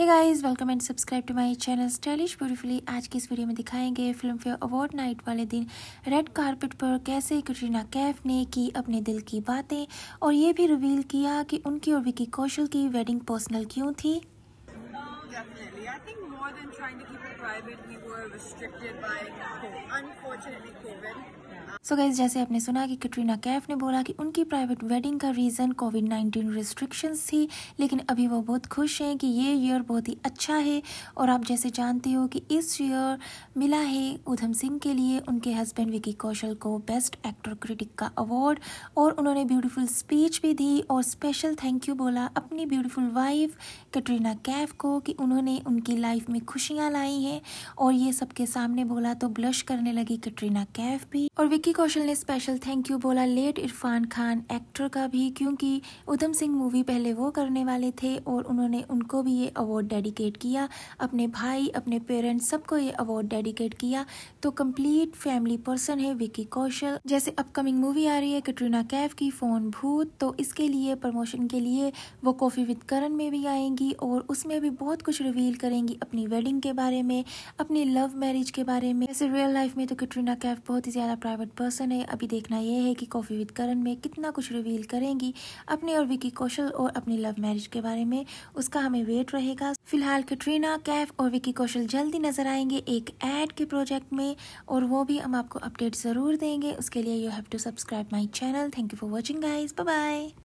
Hey guys welcome and subscribe to my channel stylish beautifully आज की इस video में दिखाएंगे फिल्म फेयर अवार्ड नाइट वाले दिन रेड कारपेट पर कैसे कटरीना कैफ ने की अपने दिल की बातें और ये भी रिवील किया कि उनकी और विकी कौशल की वेडिंग पर्सनल क्यों थी Definitely. I think more than trying to keep it private, we were restricted by, unfortunately, COVID. So so guys जैसे आपने सुना कि कटरीना कैफ ने बोला कि उनकी प्राइवेट वेडिंग का रीज़न कोविड 19 रिस्ट्रिक्शंस थी लेकिन अभी वो बहुत खुश हैं कि ये ईयर बहुत ही अच्छा है और आप जैसे जानते हो कि इस ईयर मिला है उधम सिंह के लिए उनके हस्बैंड विकी कौशल को बेस्ट एक्टर क्रिटिक का अवार्ड और उन्होंने ब्यूटीफुल स्पीच भी दी और स्पेशल थैंक यू बोला अपनी ब्यूटीफुल वाइफ कटरीना कैफ को कि उन्होंने उनकी लाइफ में खुशियां लाई हैं और ये सबके सामने बोला तो ब्लश करने लगी कटरीना कैफ भी और विक्की कौशल ने स्पेशल थैंक यू बोला लेट इरफान खान एक्टर का भी क्योंकि उधम सिंह मूवी पहले वो करने वाले थे और उन्होंने उनको भी ये अवार्ड डेडिकेट किया अपने भाई अपने पेरेंट्स सबको ये अवार्ड डेडिकेट किया तो कम्प्लीट फैमिली पर्सन है विक्की कौशल जैसे अपकमिंग मूवी आ रही है कटरीना कैफ की फ़ोन भूत तो इसके लिए प्रमोशन के लिए वो कॉफ़ी विद करण में भी आएंगी और उसमें भी बहुत कुछ रिवील करेंगी अपनी वेडिंग के बारे में अपनी लव मैरिज के बारे में जैसे रियल लाइफ में तो कटरीना कैफ बहुत ही ज़्यादा प्राइवेट पर्सन है अभी देखना यह है कि कॉफ़ी विद करण में कितना कुछ रिवील करेंगी अपने और विकी कौशल और अपनी लव मैरिज के बारे में उसका हमें वेट रहेगा फिलहाल कटरीना कैफ और विकी कौशल जल्दी नजर आएंगे एक एड के प्रोजेक्ट में और वो भी हम आपको अपडेट ज़रूर देंगे उसके लिए you have to subscribe my channel thank you for watching guys bye